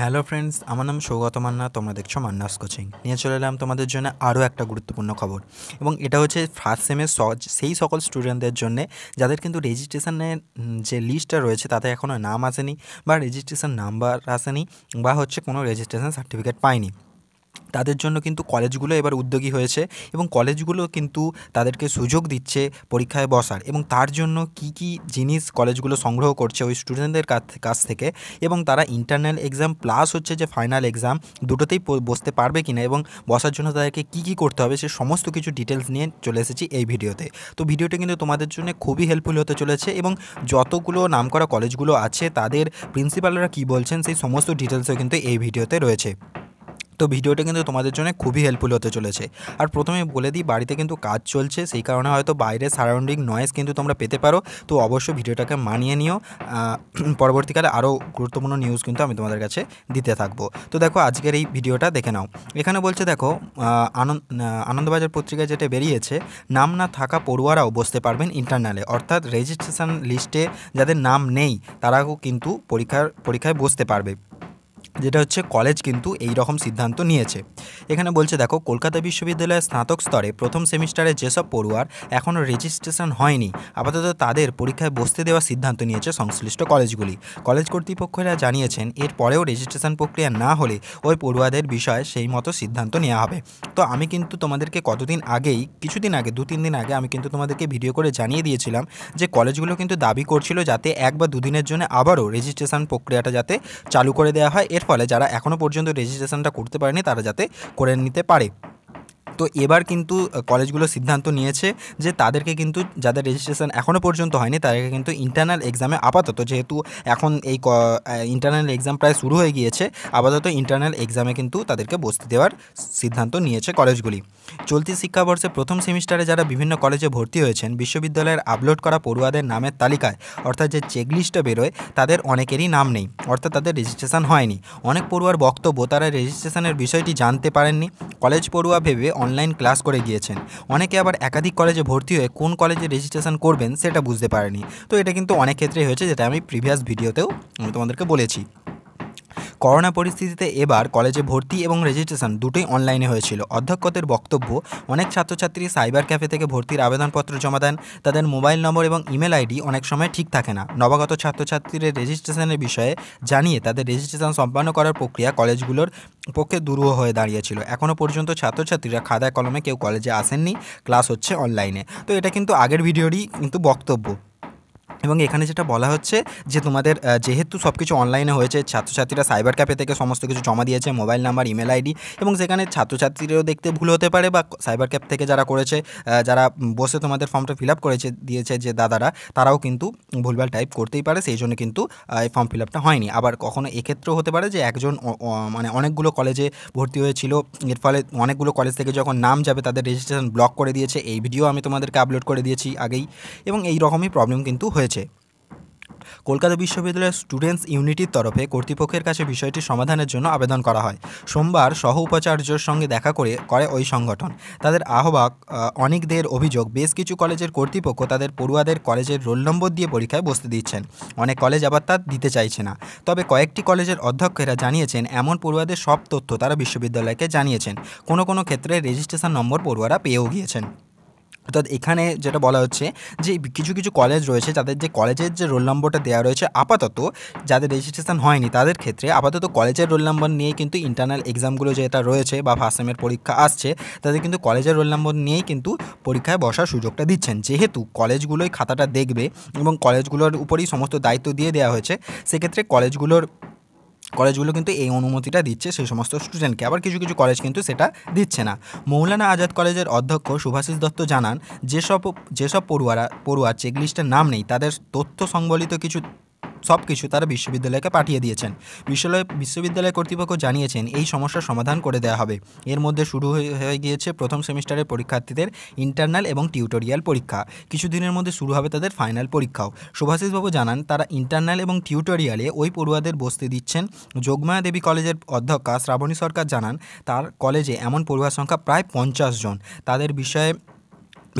hello friends আমার নাম সৌগত মান্না তোমরা দেখছো মান্নাস কোচিং নিয়ে চলে এলাম তোমাদের জন্য আরও একটা গুরুত্বপূর্ণ খবর এবং এটা হচ্ছে ফার্স্ট সেমের সেই সকল স্টুডেন্টদের জন্য যাদের কিন্তু রেজিস্ট্রেশনের যে লিস্টটা রয়েছে তাতে এখনও নাম আসেনি বা রেজিস্ট্রেশন নাম্বার আসেনি বা হচ্ছে কোনো রেজিস্ট্রেশন সার্টিফিকেট পায়নি তাদের জন্য কিন্তু কলেজগুলো এবার উদ্যোগী হয়েছে এবং কলেজগুলো কিন্তু তাদেরকে সুযোগ দিচ্ছে পরীক্ষায় বসার এবং তার জন্য কি কি জিনিস কলেজগুলো সংগ্রহ করছে ওই স্টুডেন্টদের কাছ থেকে এবং তারা ইন্টারনাল এক্সাম প্লাস হচ্ছে যে ফাইনাল এক্সাম দুটোতেই বসতে পারবে কিনা এবং বসার জন্য তাদেরকে কি কি করতে হবে সে সমস্ত কিছু ডিটেলস নিয়ে চলে এসেছি এই ভিডিওতে তো ভিডিওটি কিন্তু তোমাদের জন্য খুবই হেল্পফুল হতে চলেছে এবং যতগুলো নামকরা কলেজগুলো আছে তাদের প্রিন্সিপালরা কি বলছেন সেই সমস্ত ডিটেলসও কিন্তু এই ভিডিওতে রয়েছে তো ভিডিওটা কিন্তু তোমাদের জন্য খুবই হেল্পফুল হতে চলেছে আর প্রথমে বলে দিই বাড়িতে কিন্তু কাজ চলছে সেই কারণে হয়তো বাইরে সারাউন্ডিং নয়েজ কিন্তু তোমরা পেতে পারো তো অবশ্যই ভিডিওটাকে মানিয়ে নিও পরবর্তীকালে আরও গুরুত্বপূর্ণ নিউজ কিন্তু আমি তোমাদের কাছে দিতে থাকবো তো দেখো আজকের এই ভিডিওটা দেখে নাও এখানে বলছে দেখো আনন্দবাজার পত্রিকায় যেটা বেরিয়েছে নাম না থাকা পড়ুয়ারাও বসতে পারবেন ইন্টারনালে অর্থাৎ রেজিস্ট্রেশন লিস্টে যাদের নাম নেই তারাও কিন্তু পরীক্ষার পরীক্ষায় বসতে পারবে যেটা হচ্ছে কলেজ কিন্তু এই রকম সিদ্ধান্ত নিয়েছে এখানে বলছে দেখো কলকাতা বিশ্ববিদ্যালয়ের স্নাতক স্তরে প্রথম সেমিস্টারে যেসব পড়ুয়ার এখনও রেজিস্ট্রেশন হয়নি আপাতত তাদের পরীক্ষায় বসতে দেওয়ার সিদ্ধান্ত নিয়েছে সংশ্লিষ্ট কলেজগুলি কলেজ কর্তৃপক্ষরা জানিয়েছেন এরপরেও রেজিস্ট্রেশন প্রক্রিয়া না হলে ওই পড়ুয়াদের বিষয়ে সেই মতো সিদ্ধান্ত নেওয়া হবে তো আমি কিন্তু তোমাদেরকে কতদিন আগেই কিছুদিন আগে দু তিন দিন আগে আমি কিন্তু তোমাদেরকে ভিডিও করে জানিয়ে দিয়েছিলাম যে কলেজগুলো কিন্তু দাবি করছিল যাতে এক বা দুদিনের জন্য আবারও রেজিস্ট্রেশন প্রক্রিয়াটা যাতে চালু করে দেওয়া হয় এর ফলে যারা এখনও পর্যন্ত রেজিস্ট্রেশনটা করতে পারেনি তারা যাতে করে নিতে পারে তো এবার কিন্তু কলেজগুলো সিদ্ধান্ত নিয়েছে যে তাদেরকে কিন্তু যাদের রেজিস্ট্রেশন এখনও পর্যন্ত হয়নি তাদেরকে কিন্তু ইন্টারনাল এক্সামে আপাতত যেহেতু এখন এই ইন্টারনাল এক্সাম প্রায় শুরু হয়ে গিয়েছে আপাতত ইন্টারনাল এক্সামে কিন্তু তাদেরকে বসতে দেওয়ার সিদ্ধান্ত নিয়েছে কলেজগুলি চলতি শিক্ষাবর্ষে প্রথম সেমিস্টারে যারা বিভিন্ন কলেজে ভর্তি হয়েছেন বিশ্ববিদ্যালয়ের আপলোড করা পড়ুয়াদের নামের তালিকায় অর্থাৎ যে চেকলিস্টটা বেরোয় তাদের অনেকেরই নাম নেই অর্থাৎ তাদের রেজিস্ট্রেশন হয়নি অনেক পড়ুয়ার বক্তব্য তারা রেজিস্ট্রেশনের বিষয়টি জানতে পারেননি কলেজ পড়ুয়া ভেবে অনলাইন ক্লাস করে গিয়েছেন অনেকে আবার একাধিক কলেজে ভর্তি হয়ে কোন কলেজে রেজিস্ট্রেশন করবেন সেটা বুঝতে পারেনি তো এটা কিন্তু অনেক ক্ষেত্রেই হয়েছে যেটা আমি প্রিভিয়াস ভিডিওতেও আমি তোমাদেরকে বলেছি করোনা পরিস্থিতিতে এবার কলেজে ভর্তি এবং রেজিস্ট্রেশন দুটোই অনলাইনে হয়েছিল অধ্যক্ষদের বক্তব্য অনেক ছাত্রছাত্রী সাইবার ক্যাফে থেকে ভর্তির আবেদনপত্র জমা দেন তাদের মোবাইল নম্বর এবং ইমেল আইডি অনেক সময় ঠিক থাকে না নবাগত ছাত্রছাত্রীদের রেজিস্ট্রেশনের বিষয়ে জানিয়ে তাদের রেজিস্ট্রেশন সম্পন্ন করার প্রক্রিয়া কলেজগুলোর পক্ষে দুরূহ হয়ে দাঁড়িয়েছিল এখনও পর্যন্ত ছাত্রছাত্রীরা খাতায় কলমে কেউ কলেজে আসেননি ক্লাস হচ্ছে অনলাইনে তো এটা কিন্তু আগের ভিডিওরই কিন্তু বক্তব্য এবং এখানে যেটা বলা হচ্ছে যে তোমাদের যেহেতু সব কিছু অনলাইনে হয়েছে ছাত্রছাত্রীরা সাইবার ক্যাফে থেকে সমস্ত কিছু জমা দিয়েছে মোবাইল নাম্বার ইমেল আইডি এবং সেখানে ছাত্রছাত্রীরাও দেখতে ভুল হতে পারে বা সাইবার ক্যাফ থেকে যারা করেছে যারা বসে তোমাদের ফর্মটা ফিল আপ করেছে দিয়েছে যে দাদারা তারাও কিন্তু ভুলভাল টাইপ করতেই পারে সেই জন্য কিন্তু এই ফর্ম ফিল আপটা হয়নি আবার কখনও এক্ষেত্রেও হতে পারে যে একজন মানে অনেকগুলো কলেজে ভর্তি হয়েছিল এর ফলে অনেকগুলো কলেজ থেকে যখন নাম যাবে তাদের রেজিস্ট্রেশন ব্লক করে দিয়েছে এই ভিডিও আমি তোমাদেরকে আপলোড করে দিয়েছি আগেই এবং এই রকমই প্রবলেম কিন্তু হয়ে হয়েছে কলকাতা বিশ্ববিদ্যালয়ের স্টুডেন্টস ইউনিটির তরফে কর্তৃপক্ষের কাছে বিষয়টি সমাধানের জন্য আবেদন করা হয় সোমবার সহ উপাচার্যর সঙ্গে দেখা করে করে ওই সংগঠন তাদের আহ্বায়ক অনেকদের অভিযোগ বেশ কিছু কলেজের কর্তৃপক্ষ তাদের পড়ুয়াদের কলেজের রোল নম্বর দিয়ে পরীক্ষায় বসতে দিচ্ছেন অনেক কলেজ আবার তা দিতে চাইছে না তবে কয়েকটি কলেজের অধ্যক্ষেরা জানিয়েছেন এমন পড়ুয়াদের সব তথ্য তারা বিশ্ববিদ্যালয়কে জানিয়েছেন কোনো কোনো ক্ষেত্রে রেজিস্ট্রেশন নম্বর পড়ুয়ারা পেয়েও গিয়েছেন অর্থাৎ এখানে যেটা বলা হচ্ছে যে কিছু কিছু কলেজ রয়েছে যাদের যে কলেজের যে রোল নম্বরটা দেওয়া রয়েছে আপাতত যাদের রেজিস্ট্রেশন হয়নি তাদের ক্ষেত্রে আপাতত কলেজের রোল নম্বর নিয়েই কিন্তু ইন্টারনাল এক্সামগুলো যেটা রয়েছে বা ফার্স্ট সেমের পরীক্ষা আসছে তাদের কিন্তু কলেজের রোল নম্বর নিয়েই কিন্তু পরীক্ষায় বসার সুযোগটা দিচ্ছেন যেহেতু কলেজগুলোই খাতাটা দেখবে এবং কলেজগুলোর উপরেই সমস্ত দায়িত্ব দিয়ে দেওয়া হয়েছে সেক্ষেত্রে কলেজগুলোর কলেজগুলো কিন্তু এই অনুমতিটা দিচ্ছে সেই সমস্ত স্টুডেন্টকে আবার কিছু কিছু কলেজ কিন্তু সেটা দিচ্ছে না মৌলানা আজাদ কলেজের অধ্যক্ষ শুভাশিস দত্ত জানান যেসব যেসব পড়ুয়ারা পড়ুয়ার চেকলিস্টের নাম নেই তাদের তথ্য সংবলিত কিছু সব কিছু তারা বিশ্ববিদ্যালয়কে পাঠিয়ে দিয়েছেন বিশ্ববিদ্যালয় বিশ্ববিদ্যালয় কর্তৃপক্ষ জানিয়েছেন এই সমস্যার সমাধান করে দেওয়া হবে এর মধ্যে শুরু হয়ে গিয়েছে প্রথম সেমিস্টারের পরীক্ষার্থীদের ইন্টারনাল এবং টিউটোরিয়াল পরীক্ষা কিছুদিনের মধ্যে শুরু হবে তাদের ফাইনাল পরীক্ষাও শুভাশিসবাবু জানান তারা ইন্টারনাল এবং টিউটোরিয়ালে ওই পড়ুয়াদের বসতে দিচ্ছেন যোগমায়া দেবী কলেজের অধ্যক্ষা শ্রাবণী সরকার জানান তার কলেজে এমন পড়ুয়ার সংখ্যা প্রায় পঞ্চাশ জন তাদের বিষয়ে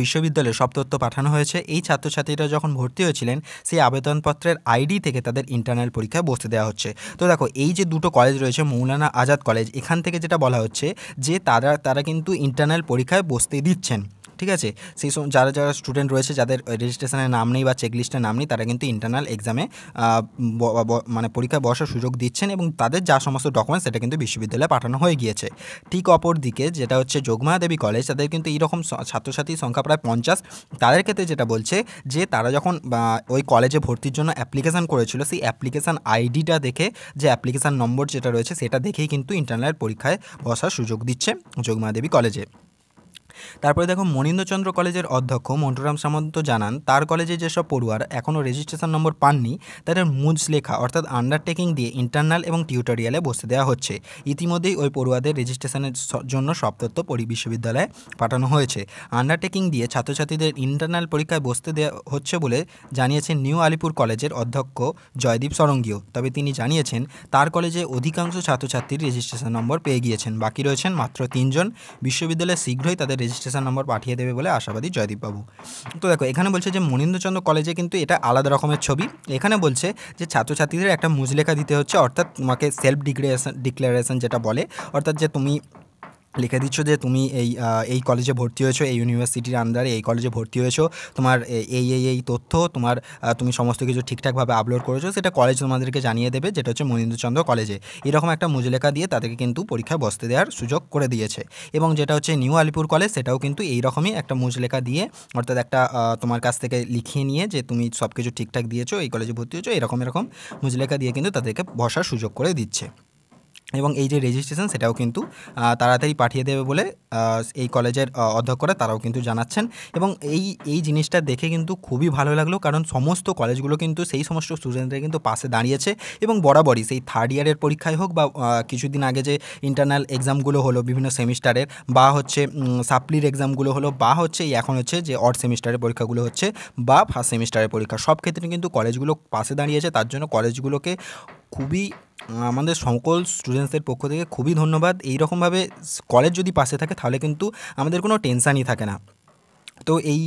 বিশ্ববিদ্যালয়ে সব তথ্য পাঠানো হয়েছে এই ছাত্রছাত্রীরা যখন ভর্তি হয়েছিলেন সেই আবেদনপত্রের আইডি থেকে তাদের ইন্টারনাল পরীক্ষায় বসতে দেওয়া হচ্ছে তো দেখো এই যে দুটো কলেজ রয়েছে মৌলানা আজাদ কলেজ এখান থেকে যেটা বলা হচ্ছে যে তারা তারা কিন্তু ইন্টারনাল পরীক্ষায় বসতে দিচ্ছেন ঠিক আছে সেই যারা যারা স্টুডেন্ট রয়েছে যাদের রেজিস্ট্রেশনের নাম নেই বা চেকলিস্টে নাম নেই তারা কিন্তু ইন্টারনাল এক্সামে মানে পরীক্ষায় বসার সুযোগ দিচ্ছেন এবং তাদের যা সমস্ত ডকুমেন্টস সেটা কিন্তু বিশ্ববিদ্যালয়ে পাঠানো হয়ে গিয়েছে ঠিক অপর দিকে যেটা হচ্ছে যোগমায়াদেবী কলেজ তাদের কিন্তু এইরকম ছাত্রছাত্রীর সংখ্যা প্রায় পঞ্চাশ তাদের ক্ষেত্রে যেটা বলছে যে তারা যখন ওই কলেজে ভর্তির জন্য অ্যাপ্লিকেশান করেছিল সেই অ্যাপ্লিকেশান আইডিটা দেখে যে অ্যাপ্লিকেশান নম্বর যেটা রয়েছে সেটা দেখেই কিন্তু ইন্টারনাল পরীক্ষায় বসার সুযোগ দিচ্ছে যোগমায়াদেবী কলেজে তারপরে দেখো মনীন্দ্রচন্দ্র কলেজের অধ্যক্ষ মন্টুরাম সামন্ত জানান তার কলেজে যেসব পড়ুয়ার এখনও রেজিস্ট্রেশন নম্বর পাননি তাদের মুজ লেখা অর্থাৎ আন্ডারটেকিং দিয়ে ইন্টারনাল এবং টিউটোরিয়ালে বসতে দেওয়া হচ্ছে ইতিমধ্যেই ওই পড়ুয়াদের রেজিস্ট্রেশনের জন্য সপ্তত্ব পরি বিশ্ববিদ্যালয়ে পাঠানো হয়েছে আন্ডারটেকিং দিয়ে ছাত্রছাত্রীদের ইন্টারনাল পরীক্ষায় বসতে দেওয়া হচ্ছে বলে জানিয়েছেন নিউ আলিপুর কলেজের অধ্যক্ষ জয়দীপ সরঙ্গীয় তবে তিনি জানিয়েছেন তার কলেজে অধিকাংশ ছাত্রছাত্রীর রেজিস্ট্রেশন নম্বর পেয়ে গিয়েছেন বাকি রয়েছেন মাত্র তিনজন বিশ্ববিদ্যালয়ে শীঘ্রই তাদের রেজিস্ট্রেশন নম্বর পাঠিয়ে দেবে বলে আশাবাদী জয়দীপবাবু তো দেখো এখানে বলছে যে মনীন্দ্রচন্দ্র কলেজে কিন্তু এটা আলাদা রকমের ছবি এখানে বলছে যে ছাত্রছাত্রীদের একটা মুজলেখা দিতে হচ্ছে অর্থাৎ তোমাকে সেলফ ডিক্লারেশন ডিক্লারেশন যেটা বলে অর্থাৎ যে তুমি লিখে দিচ্ছ যে তুমি এই এই কলেজে ভর্তি হয়েছো এই ইউনিভার্সিটির আন্ডারে এই কলেজে ভর্তি হয়েছো তোমার এই এই এই তথ্য তোমার তুমি সমস্ত কিছু ঠিকঠাকভাবে আপলোড করেছো সেটা কলেজ তোমাদেরকে জানিয়ে দেবে যেটা হচ্ছে মনীন্দ্রচন্দ্র কলেজে এরকম একটা মুজলেখা দিয়ে তাদেরকে কিন্তু পরীক্ষায় বসতে দেওয়ার সুযোগ করে দিয়েছে এবং যেটা হচ্ছে নিউ আলিপুর কলেজ সেটাও কিন্তু এইরকমই একটা মুজলেখা দিয়ে অর্থাৎ একটা তোমার কাছ থেকে লিখিয়ে নিয়ে যে তুমি সব কিছু ঠিকঠাক দিয়েছো এই কলেজে ভর্তি হয়েছো এরকম এরকম মুজলেখা দিয়ে কিন্তু তাদেরকে বসার সুযোগ করে দিচ্ছে এবং এই যে রেজিস্ট্রেশন সেটাও কিন্তু তাড়াতাড়ি পাঠিয়ে দেবে বলে এই কলেজের অধ্যক্ষরা তারাও কিন্তু জানাচ্ছেন এবং এই এই জিনিসটা দেখে কিন্তু খুবই ভালো লাগলো কারণ সমস্ত কলেজগুলো কিন্তু সেই সমস্ত স্টুডেন্টরা কিন্তু পাশে দাঁড়িয়েছে এবং বরাবরই সেই থার্ড ইয়ারের পরীক্ষায় হোক বা কিছুদিন আগে যে ইন্টারনাল এক্সামগুলো হলো বিভিন্ন সেমিস্টারের বা হচ্ছে সাপ্লির এক্সামগুলো হলো বা হচ্ছে এখন হচ্ছে যে অর্ড সেমিস্টারের পরীক্ষাগুলো হচ্ছে বা ফার্স্ট সেমিস্টারের পরীক্ষা সব ক্ষেত্রে কিন্তু কলেজগুলো পাশে দাঁড়িয়েছে তার জন্য কলেজগুলোকে খুবই আমাদের সকল স্টুডেন্টসদের পক্ষ থেকে খুবই ধন্যবাদ এইরকমভাবে কলেজ যদি পাশে থাকে তাহলে কিন্তু আমাদের কোনো টেনশানই থাকে না তো এই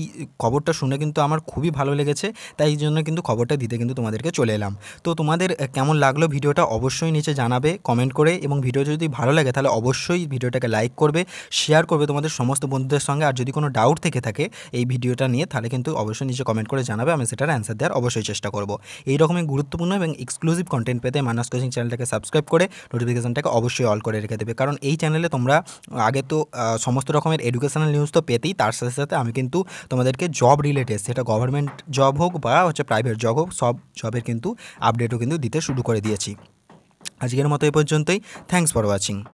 খবরটা শুনে কিন্তু আমার খুবই ভালো লেগেছে তাই এই জন্য কিন্তু খবরটা দিতে কিন্তু তোমাদেরকে চলে এলাম তো তোমাদের কেমন লাগলো ভিডিওটা অবশ্যই নিচে জানাবে কমেন্ট করে এবং ভিডিও যদি ভালো লাগে তাহলে অবশ্যই ভিডিওটাকে লাইক করবে শেয়ার করবে তোমাদের সমস্ত বন্ধুদের সঙ্গে আর যদি কোনো ডাউট থেকে থাকে এই ভিডিওটা নিয়ে তাহলে কিন্তু অবশ্যই নিচে কমেন্ট করে জানাবে আমি সেটার অ্যান্সার দেওয়ার অবশ্যই চেষ্টা করব এই রকমই গুরুত্বপূর্ণ এবং এক্সক্লুসিভ কন্টেন্ট পেতে মানাস কোচিং চ্যানেলটাকে সাবস্ক্রাইব করে নোটিফিকেশানটাকে অবশ্যই অল করে রেখে দেবে কারণ এই চ্যানেলে তোমরা আগে তো সমস্ত রকমের এডুকেশনাল নিউজ তো পেতেই তার সাথে সাথে আমি কিন্তু কিন্তু তোমাদেরকে জব রিলেটেড সেটা গভর্নমেন্ট জব হোক বা হচ্ছে প্রাইভেট জব হোক সব জবের কিন্তু আপডেটও কিন্তু দিতে শুরু করে দিয়েছি আজকের মতো এ পর্যন্তই থ্যাংকস ফর ওয়াচিং